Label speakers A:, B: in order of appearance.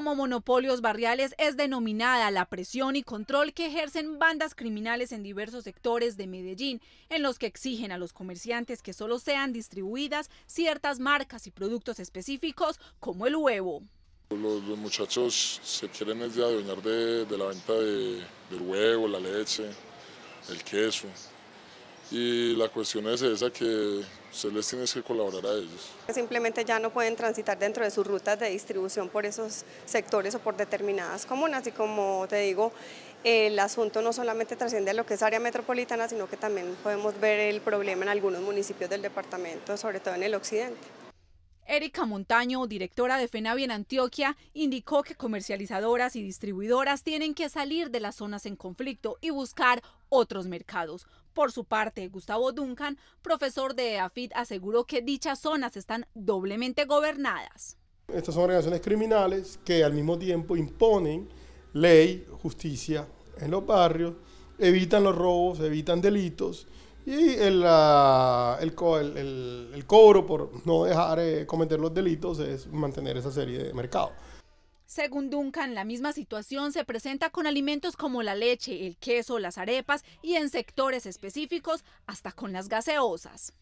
A: como monopolios barriales es denominada la presión y control que ejercen bandas criminales en diversos sectores de Medellín, en los que exigen a los comerciantes que solo sean distribuidas ciertas marcas y productos específicos como el huevo.
B: Los, muchachos se quieren de, de la venta del huevo, la leche, el queso, y la cuestión es esa que se les tiene que colaborar a ellos.
C: Simplemente ya no pueden transitar dentro de sus rutas de distribución por esos sectores o por determinadas comunas y como te digo, el asunto no solamente trasciende a lo que es área metropolitana, sino que también podemos ver el problema en algunos municipios del departamento, sobre todo en el occidente.
A: Erika Montaño, directora de FENAVI en Antioquia, indicó que comercializadoras y distribuidoras tienen que salir de las zonas en conflicto y buscar otros mercados. Por su parte, Gustavo Duncan, profesor de AFIT, aseguró que dichas zonas están doblemente gobernadas.
D: Estas son organizaciones criminales que al mismo tiempo imponen ley, justicia en los barrios, evitan los robos, evitan delitos y ah, el, cobro por no dejar eh, cometer los delitos es mantener esa serie de mercado.
A: Según Duncan, la misma situación se presenta con alimentos como la leche, el queso, las arepas y en sectores específicos hasta con las gaseosas.